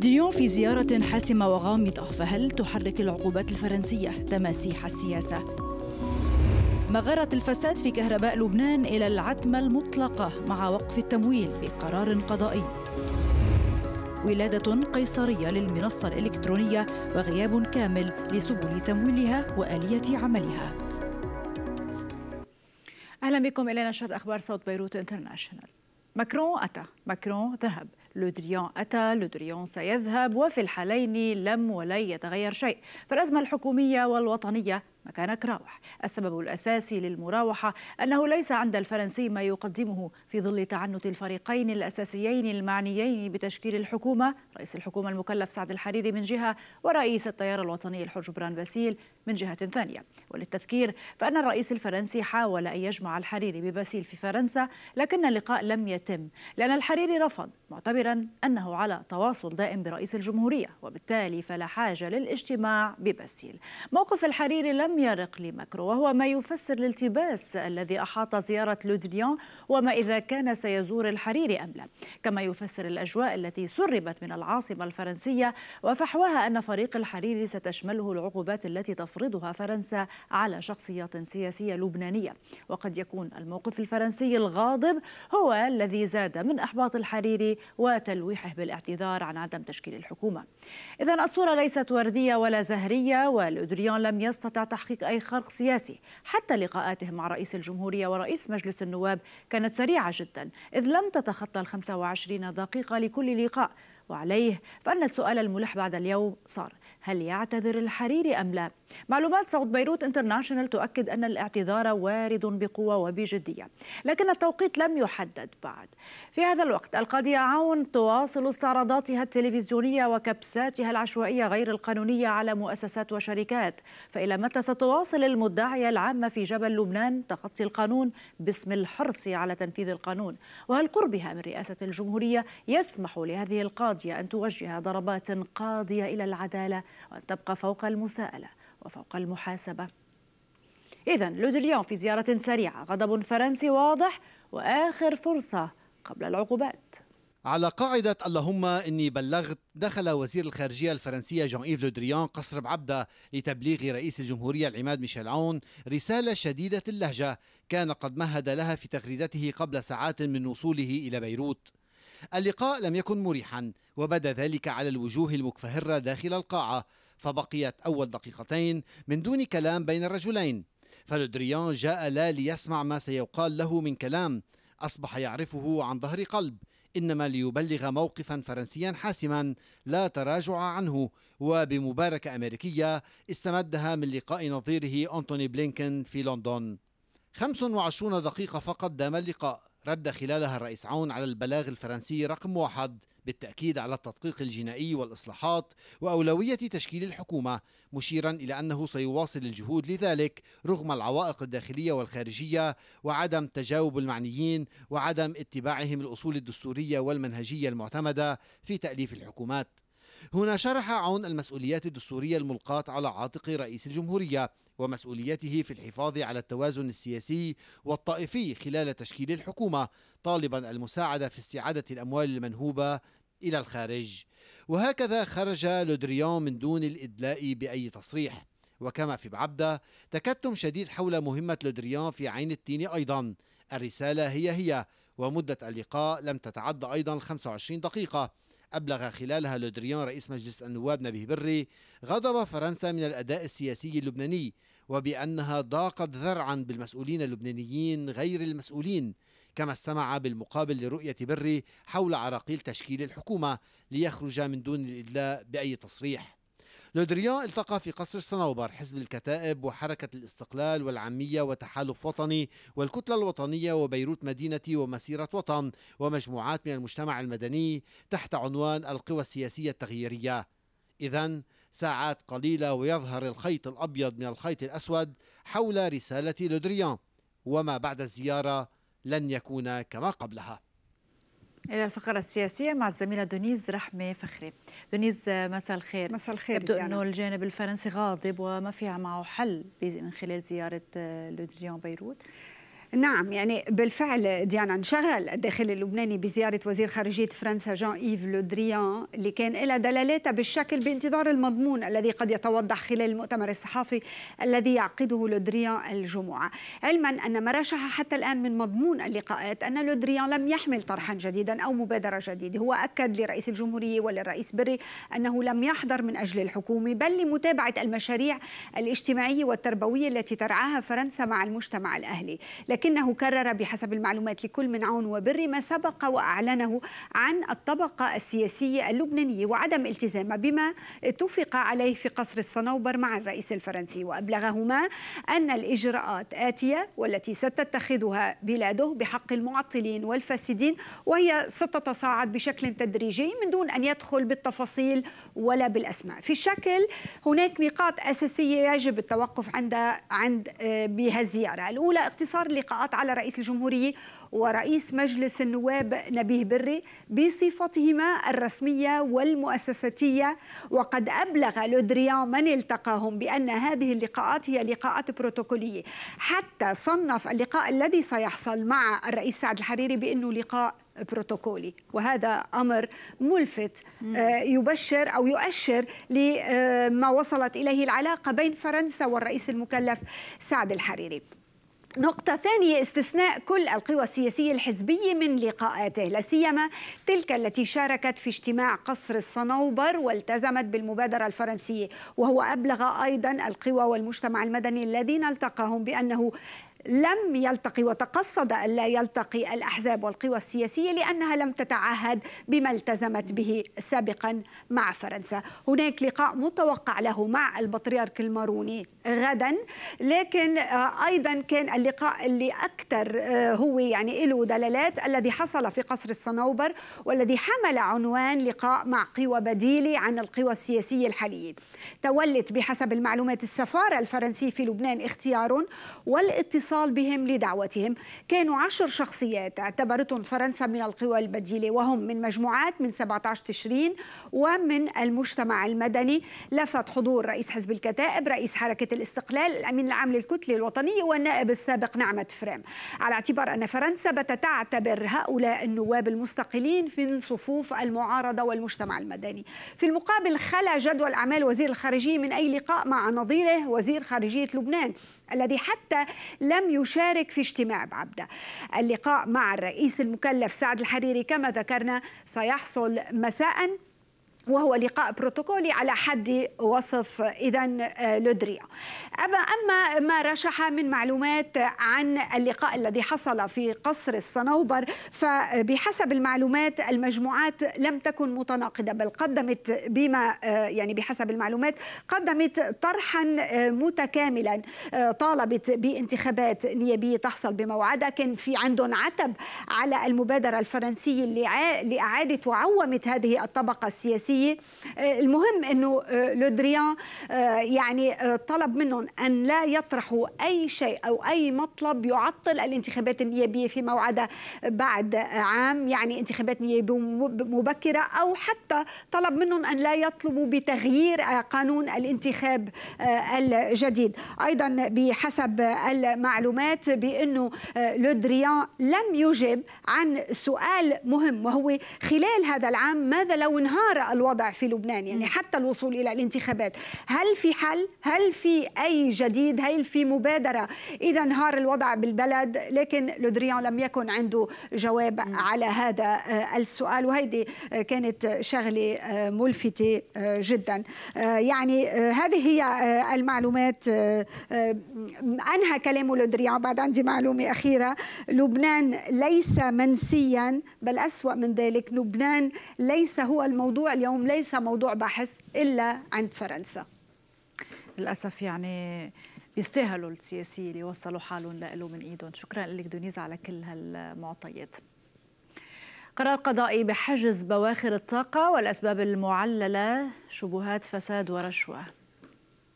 ديون في زيارة حاسمة وغامضة فهل تحرك العقوبات الفرنسية تماسيح السياسة؟ مغارة الفساد في كهرباء لبنان إلى العتمة المطلقة مع وقف التمويل بقرار قضائي ولادة قيصرية للمنصة الإلكترونية وغياب كامل لسبل تمويلها وآلية عملها أهلا بكم إلى نشرة أخبار صوت بيروت انترناشونال ماكرون أتى ماكرون ذهب لودريان أتى لودريان سيذهب وفي الحالين لم ولن يتغير شيء فالأزمة الحكومية والوطنية مكانك راوح السبب الأساسي للمراوحة أنه ليس عند الفرنسي ما يقدمه في ظل تعنت الفريقين الأساسيين المعنيين بتشكيل الحكومة رئيس الحكومة المكلف سعد الحريري من جهة ورئيس التيار الوطني الحر جبران باسيل من جهة ثانية وللتذكير فأن الرئيس الفرنسي حاول أن يجمع الحريري بباسيل في فرنسا لكن اللقاء لم يتم لأن الحريري رفض معتبرا أنه على تواصل دائم برئيس الجمهورية وبالتالي فلا حاجة للاجتماع بباسيل موقف الحريري لم لم يرق لماكرو وهو ما يفسر الالتباس الذي أحاط زيارة لودريان وما إذا كان سيزور الحريري أم لا كما يفسر الأجواء التي سربت من العاصمة الفرنسية وفحواها أن فريق الحريري ستشمله العقوبات التي تفرضها فرنسا على شخصيات سياسية لبنانية وقد يكون الموقف الفرنسي الغاضب هو الذي زاد من أحباط الحريري وتلويحه بالاعتذار عن عدم تشكيل الحكومة إذا الصورة ليست وردية ولا زهرية ولودريان لم يستطع تحقيق أي خرق سياسي حتى لقاءاته مع رئيس الجمهورية ورئيس مجلس النواب كانت سريعة جدا إذ لم تتخطى الخمسة وعشرين دقيقة لكل لقاء وعليه فأن السؤال الملح بعد اليوم صار هل يعتذر الحريري أم لا؟ معلومات صوت بيروت انترناشونال تؤكد أن الاعتذار وارد بقوة وبجدية لكن التوقيت لم يحدد بعد في هذا الوقت القاضية عون تواصل استعراضاتها التلفزيونية وكبساتها العشوائية غير القانونية على مؤسسات وشركات فإلى متى ستواصل المدعية العامة في جبل لبنان تخطي القانون باسم الحرص على تنفيذ القانون وهل قربها من رئاسة الجمهورية يسمح لهذه القاضية أن توجه ضربات قاضية إلى العدالة وأن تبقى فوق المساءلة وفوق المحاسبة إذا لودليون في زيارة سريعة غضب فرنسي واضح وآخر فرصة قبل العقوبات على قاعدة اللهم إني بلغت دخل وزير الخارجية الفرنسية جون إيف لودريان قصر بعبدة لتبليغ رئيس الجمهورية العماد ميشيل عون رسالة شديدة اللهجة كان قد مهد لها في تغريدته قبل ساعات من وصوله إلى بيروت اللقاء لم يكن مريحا وبدا ذلك على الوجوه المكفهرة داخل القاعة فبقيت أول دقيقتين من دون كلام بين الرجلين فلودريان جاء لا ليسمع ما سيقال له من كلام أصبح يعرفه عن ظهر قلب إنما ليبلغ موقفا فرنسيا حاسما لا تراجع عنه وبمباركة أمريكية استمدها من لقاء نظيره أنتوني بلينكن في لندن 25 دقيقة فقط دام اللقاء رد خلالها الرئيس عون على البلاغ الفرنسي رقم واحد بالتأكيد على التدقيق الجنائي والإصلاحات وأولوية تشكيل الحكومة مشيرا إلى أنه سيواصل الجهود لذلك رغم العوائق الداخلية والخارجية وعدم تجاوب المعنيين وعدم اتباعهم الأصول الدستورية والمنهجية المعتمدة في تأليف الحكومات هنا شرح عون المسؤوليات الدستورية الملقاة على عاتق رئيس الجمهورية ومسؤوليته في الحفاظ على التوازن السياسي والطائفي خلال تشكيل الحكومة طالبا المساعدة في استعادة الأموال المنهوبة إلى الخارج وهكذا خرج لودريون من دون الإدلاء بأي تصريح وكما في بعبدة تكتم شديد حول مهمة لودريان في عين التين أيضا الرسالة هي هي ومدة اللقاء لم تتعد أيضا 25 دقيقة أبلغ خلالها لودريان رئيس مجلس النواب نبيه بري غضب فرنسا من الأداء السياسي اللبناني وبأنها ضاقت ذرعا بالمسؤولين اللبنانيين غير المسؤولين كما استمع بالمقابل لرؤية بري حول عراقيل تشكيل الحكومة ليخرج من دون الإدلاء بأي تصريح لودريان التقى في قصر الصنوبر حزب الكتائب وحركة الاستقلال والعامية وتحالف وطني والكتلة الوطنية وبيروت مدينة ومسيرة وطن ومجموعات من المجتمع المدني تحت عنوان القوى السياسية التغييرية إذا ساعات قليلة ويظهر الخيط الأبيض من الخيط الأسود حول رسالة لودريان وما بعد الزيارة لن يكون كما قبلها إلى الفقرة السياسية مع الزميلة دونيز رحمة فخري دونيز آه، مساء الخير مساء الخير يبدو أنه الجانب الفرنسي غاضب وما فيها معه حل من خلال زيارة آه، لودريان بيروت نعم يعني بالفعل ديانا انشغل الداخل اللبناني بزيارة وزير خارجية فرنسا جان إيف لودريان اللي كان لها دلالاتها بالشكل بانتظار المضمون الذي قد يتوضح خلال المؤتمر الصحفي الذي يعقده لودريان الجمعة علما أن ما رشح حتى الآن من مضمون اللقاءات أن لودريان لم يحمل طرحا جديدا أو مبادرة جديدة هو أكد لرئيس الجمهورية وللرئيس بري أنه لم يحضر من أجل الحكومة بل لمتابعة المشاريع الاجتماعية والتربوية التي ترعاها فرنسا مع المجتمع الأهلي لكن لكنه كرر بحسب المعلومات لكل من عون وبر ما سبق وأعلنه عن الطبقة السياسية اللبنانية وعدم التزام بما اتفق عليه في قصر الصنوبر مع الرئيس الفرنسي وأبلغهما أن الإجراءات آتية والتي ستتخذها بلاده بحق المعطلين والفاسدين وهي ستتصاعد بشكل تدريجي من دون أن يدخل بالتفاصيل ولا بالأسماء في الشكل هناك نقاط أساسية يجب التوقف عند عند بهالزيارة الزيارة الأولى اختصار اللقاء اللقاءات على رئيس الجمهورية ورئيس مجلس النواب نبيه بري بصفتهما الرسمية والمؤسساتية وقد أبلغ لودريان من التقاهم بأن هذه اللقاءات هي لقاءات بروتوكولية حتى صنف اللقاء الذي سيحصل مع الرئيس سعد الحريري بأنه لقاء بروتوكولي وهذا امر ملفت آه، يبشر او يؤشر لما وصلت اليه العلاقه بين فرنسا والرئيس المكلف سعد الحريري نقطة ثانية استثناء كل القوى السياسية الحزبية من لقاءاته لا سيما تلك التي شاركت في اجتماع قصر الصنوبر والتزمت بالمبادرة الفرنسية وهو أبلغ أيضا القوى والمجتمع المدني الذين التقاهم بأنه لم يلتقي وتقصد ألا يلتقي الأحزاب والقوى السياسية لأنها لم تتعهد بما التزمت به سابقا مع فرنسا هناك لقاء متوقع له مع البطريرك الماروني غدا لكن آه، أيضا كان اللقاء اللي أكثر آه، هو يعني له دلالات الذي حصل في قصر الصنوبر والذي حمل عنوان لقاء مع قوى بديلة عن القوى السياسية الحالية تولت بحسب المعلومات السفارة الفرنسية في لبنان اختيار والاتصال الاتصال بهم لدعوتهم كانوا عشر شخصيات اعتبرتهم فرنسا من القوى البديلة وهم من مجموعات من 17 تشرين ومن المجتمع المدني لفت حضور رئيس حزب الكتائب رئيس حركة الاستقلال الأمين العام للكتلة الوطنية والنائب السابق نعمة فريم على اعتبار أن فرنسا تعتبر هؤلاء النواب المستقلين من صفوف المعارضة والمجتمع المدني في المقابل خلى جدول أعمال وزير الخارجية من أي لقاء مع نظيره وزير خارجية لبنان الذي حتى لم لم يشارك في اجتماع بعبدة اللقاء مع الرئيس المكلف سعد الحريري كما ذكرنا سيحصل مساء وهو لقاء بروتوكولي على حد وصف اذا آه، لودريا أما أما ما رشح من معلومات عن اللقاء الذي حصل في قصر الصنوبر فبحسب المعلومات المجموعات لم تكن متناقضة بل قدمت بما آه، يعني بحسب المعلومات قدمت طرحا آه، متكاملا طالبت بانتخابات نيابية تحصل بموعدها كان في عندهم عتب على المبادرة الفرنسية لإعادة وعومة هذه الطبقة السياسية السياسيه آه، المهم انه آه، لودريان آه، يعني طلب منهم ان لا يطرحوا اي شيء او اي مطلب يعطل الانتخابات النيابيه في موعدها بعد عام يعني انتخابات نيابيه مبكره او حتى طلب منهم ان لا يطلبوا بتغيير قانون الانتخاب الجديد ايضا بحسب المعلومات بانه لودريان لم يجب عن سؤال مهم وهو خلال هذا العام ماذا لو انهار الوضع في لبنان يعني حتى الوصول إلى الانتخابات هل في حل؟ هل في أي جديد؟ هل في مبادرة إذا انهار الوضع بالبلد؟ لكن لودريان لم يكن عنده جواب على هذا آه، السؤال وهيدي آه، كانت شغلة آه، ملفتة جدا يعني هذه هي المعلومات أنهى كلامه لودريان بعد عندي معلومة أخيرة لبنان ليس منسيا بل أسوأ من ذلك لبنان ليس هو الموضوع اليوم اليوم ليس موضوع بحث إلا عند فرنسا للأسف يعني بيستاهلوا السياسيين اللي وصلوا حالهم لقلوا من ايدهم شكرا لك دونيز على كل هالمعطيات قرار قضائي بحجز بواخر الطاقة والأسباب المعللة شبهات فساد ورشوة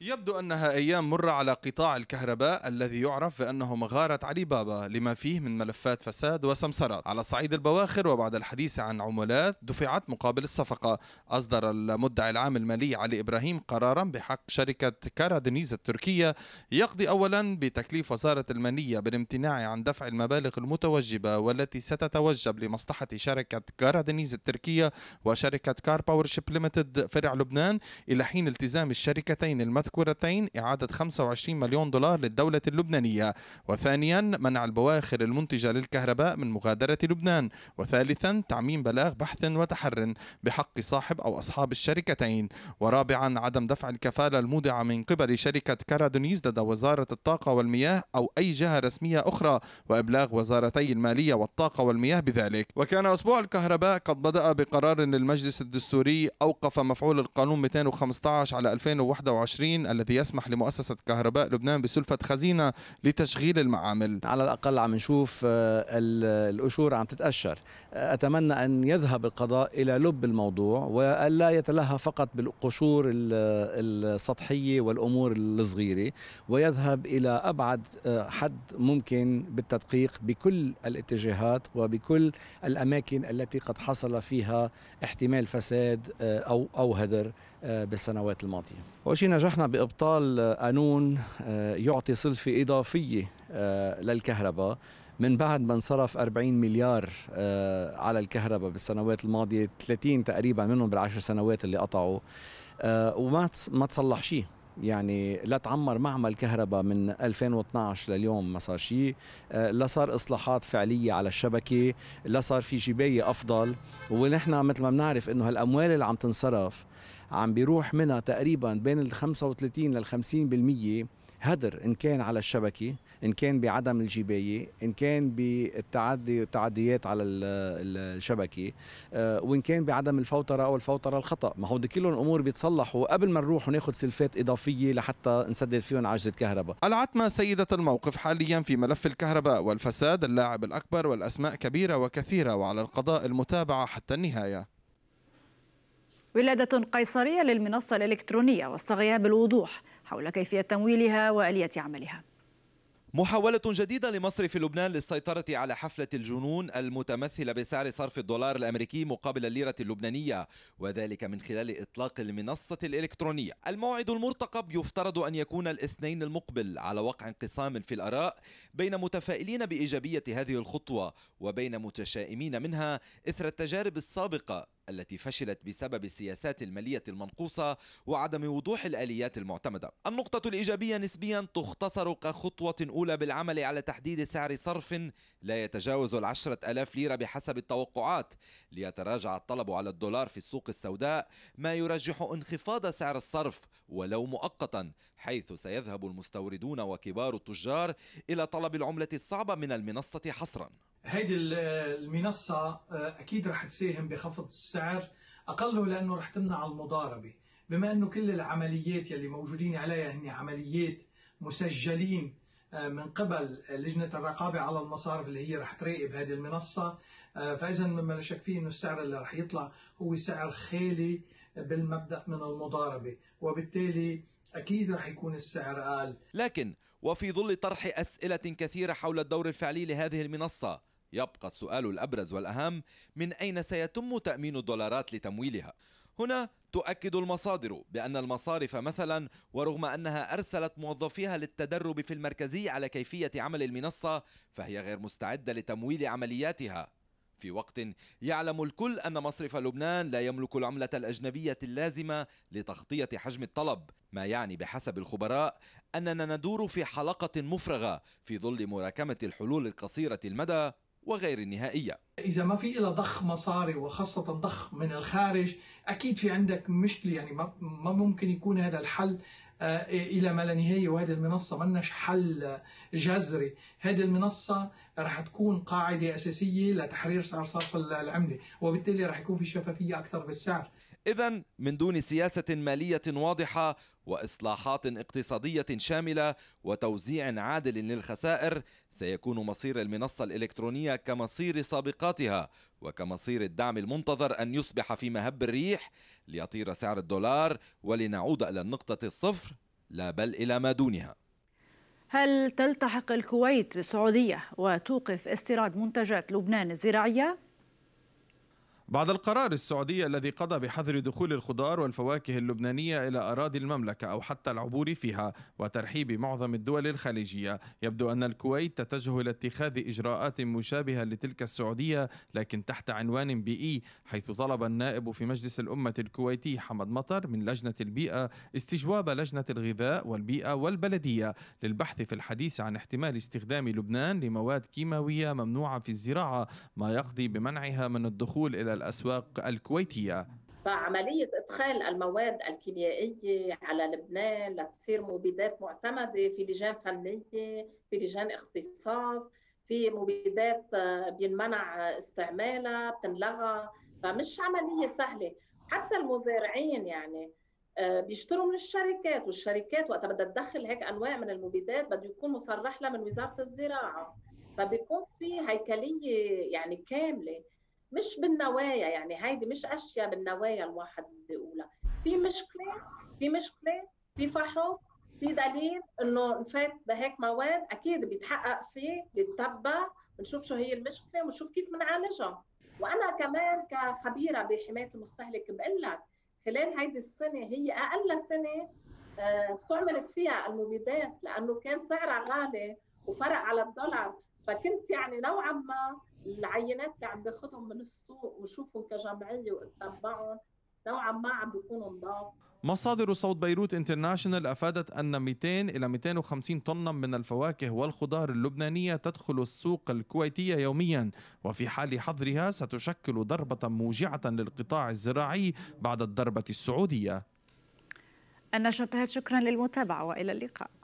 يبدو أنها أيام مرة على قطاع الكهرباء الذي يعرف بأنه مغارة علي بابا لما فيه من ملفات فساد وسمسرات على صعيد البواخر وبعد الحديث عن عمولات دفعت مقابل الصفقة أصدر المدعي العام المالي علي إبراهيم قرارا بحق شركة كارادنيز التركية يقضي أولا بتكليف وزارة المالية بالامتناع عن دفع المبالغ المتوجبة والتي ستتوجب لمصلحة شركة كارادنيز التركية وشركة كار شيب ليمتد فرع لبنان إلى حين التزام الشركتين المتوجبة المذكورتين كرتين إعادة 25 مليون دولار للدولة اللبنانية وثانيا منع البواخر المنتجة للكهرباء من مغادرة لبنان وثالثا تعميم بلاغ بحث وتحر بحق صاحب أو أصحاب الشركتين ورابعا عدم دفع الكفالة المودعة من قبل شركة كارادونيز لدى وزارة الطاقة والمياه أو أي جهة رسمية أخرى وإبلاغ وزارتي المالية والطاقة والمياه بذلك وكان أسبوع الكهرباء قد بدأ بقرار للمجلس الدستوري أوقف مفعول القانون 215 على 2021 التأمين الذي يسمح لمؤسسة كهرباء لبنان بسلفة خزينة لتشغيل المعامل على الأقل عم نشوف آه، الأشور عم تتأشر آه، أتمنى أن يذهب القضاء إلى لب الموضوع وألا يتلهى فقط بالقشور السطحية والأمور الصغيرة ويذهب إلى أبعد آه، حد ممكن بالتدقيق بكل الاتجاهات وبكل الأماكن التي قد حصل فيها احتمال فساد أو أو هدر بالسنوات الماضية شيء نجحنا بإبطال قانون آه، آه، يعطي صلفة إضافية آه، للكهرباء من بعد ما انصرف 40 مليار على الكهرباء بالسنوات الماضية 30 تقريبا منهم بالعشر سنوات اللي قطعوا وما ما تصلح شيء يعني لا تعمر معمل كهرباء من 2012 لليوم ما صار شيء لا صار اصلاحات فعليه على الشبكه لا صار في جبايه افضل ونحن مثل ما بنعرف انه هالاموال اللي عم تنصرف عم بيروح منها تقريبا بين ال 35 لل 50% هدر ان كان على الشبكه ان كان بعدم الجبايه ان كان بالتعدي التعديات على الشبكه آه، وان كان بعدم الفوتره او الفوتره الخطا ما هودي كلهم امور بيتصلحوا قبل ما نروح وناخذ سلفات اضافيه لحتى نسدد فيهم عجز الكهرباء العتمه سيده الموقف حاليا في ملف الكهرباء والفساد اللاعب الاكبر والاسماء كبيره وكثيره وعلى القضاء المتابعه حتى النهايه ولادة قيصرية للمنصة الإلكترونية واستغيها بالوضوح حول كيفية تمويلها وآلية عملها محاولة جديدة لمصر في لبنان للسيطرة على حفلة الجنون المتمثلة بسعر صرف الدولار الأمريكي مقابل الليرة اللبنانية وذلك من خلال إطلاق المنصة الإلكترونية الموعد المرتقب يفترض أن يكون الاثنين المقبل على وقع انقسام في الآراء بين متفائلين بإيجابية هذه الخطوة وبين متشائمين منها إثر التجارب السابقة التي فشلت بسبب سياسات المالية المنقوصة وعدم وضوح الآليات المعتمدة النقطة الإيجابية نسبيا تختصر كخطوة أولى بالعمل على تحديد سعر صرف لا يتجاوز العشرة ألاف ليرة بحسب التوقعات ليتراجع الطلب على الدولار في السوق السوداء ما يرجح انخفاض سعر الصرف ولو مؤقتا حيث سيذهب المستوردون وكبار التجار إلى طلب العملة الصعبة من المنصة حصرا هيدي المنصة آه، أكيد رح تساهم بخفض السعر أقله لأنه رح تمنع المضاربة بما أنه كل العمليات يلي موجودين عليها هن عمليات مسجلين آه، من قبل آه، لجنة الرقابة على المصارف اللي هي رح تراقب هذه المنصة فإذا مما لا شك فيه أنه السعر اللي رح يطلع هو سعر خالي بالمبدأ من المضاربة وبالتالي أكيد رح يكون السعر أقل لكن وفي ظل طرح أسئلة كثيرة حول الدور الفعلي لهذه المنصة يبقى السؤال الأبرز والأهم من أين سيتم تأمين الدولارات لتمويلها؟ هنا تؤكد المصادر بأن المصارف مثلا ورغم أنها أرسلت موظفيها للتدرب في المركزي على كيفية عمل المنصة فهي غير مستعدة لتمويل عملياتها في وقت يعلم الكل أن مصرف لبنان لا يملك العملة الأجنبية اللازمة لتغطية حجم الطلب ما يعني بحسب الخبراء أننا ندور في حلقة مفرغة في ظل مراكمة الحلول القصيرة المدى وغير النهائية إذا ما في إلى ضخ مصاري وخاصة ضخ من الخارج أكيد في عندك مشكلة يعني ما ممكن يكون هذا الحل آه، الى ما لا نهايه وهذه المنصه منش حل جذري هذه المنصه رح تكون قاعده اساسيه لتحرير سعر صرف العمله وبالتالي رح يكون في شفافيه اكثر بالسعر إذا من دون سياسة مالية واضحة وإصلاحات اقتصادية شاملة وتوزيع عادل للخسائر سيكون مصير المنصة الإلكترونية كمصير سابقاتها وكمصير الدعم المنتظر أن يصبح في مهب الريح ليطير سعر الدولار ولنعود إلى النقطة الصفر لا بل إلى ما دونها هل تلتحق الكويت بالسعودية وتوقف استيراد منتجات لبنان الزراعية؟ بعد القرار السعودي الذي قضى بحظر دخول الخضار والفواكه اللبنانية إلى أراضي المملكة أو حتى العبور فيها وترحيب معظم الدول الخليجية يبدو أن الكويت تتجه إلى اتخاذ إجراءات مشابهة لتلك السعودية لكن تحت عنوان بيئي حيث طلب النائب في مجلس الأمة الكويتي حمد مطر من لجنة البيئة استجواب لجنة الغذاء والبيئة والبلدية للبحث في الحديث عن احتمال استخدام لبنان لمواد كيماوية ممنوعة في الزراعة ما يقضي بمنعها من الدخول إلى الأسواق الكويتية فعملية إدخال المواد الكيميائية على لبنان لتصير مبيدات معتمدة في لجان فنية في لجان اختصاص في مبيدات بينمنع استعمالها بتنلغى فمش عملية سهلة حتى المزارعين يعني آه، بيشتروا من الشركات والشركات وقتها بدها تدخل هيك انواع من المبيدات بده يكون مصرح لها من وزاره الزراعه فبيكون في هيكليه يعني كامله مش بالنوايا يعني هيدي مش اشياء بالنوايا الواحد بيقولها في مشكله في مشكله في فحص في دليل انه نفات بهيك مواد اكيد بيتحقق فيه بيتتبع بنشوف شو هي المشكله ونشوف كيف بنعالجها وانا كمان كخبيره بحمايه المستهلك بقول لك خلال هيدي السنه هي اقل سنه آه، استعملت فيها المبيدات لانه كان سعرها غالي وفرق على الدولار فكنت يعني نوعا ما العينات اللي عم باخذهم من السوق وشوفهم كجمعيه واتبعهم نوعا ما عم بيكونوا نضاف مصادر صوت بيروت انترناشونال افادت ان 200 الى 250 طنا من الفواكه والخضار اللبنانيه تدخل السوق الكويتيه يوميا وفي حال حظرها ستشكل ضربه موجعه للقطاع الزراعي بعد الضربه السعوديه النشاطات شكرا للمتابعه والى اللقاء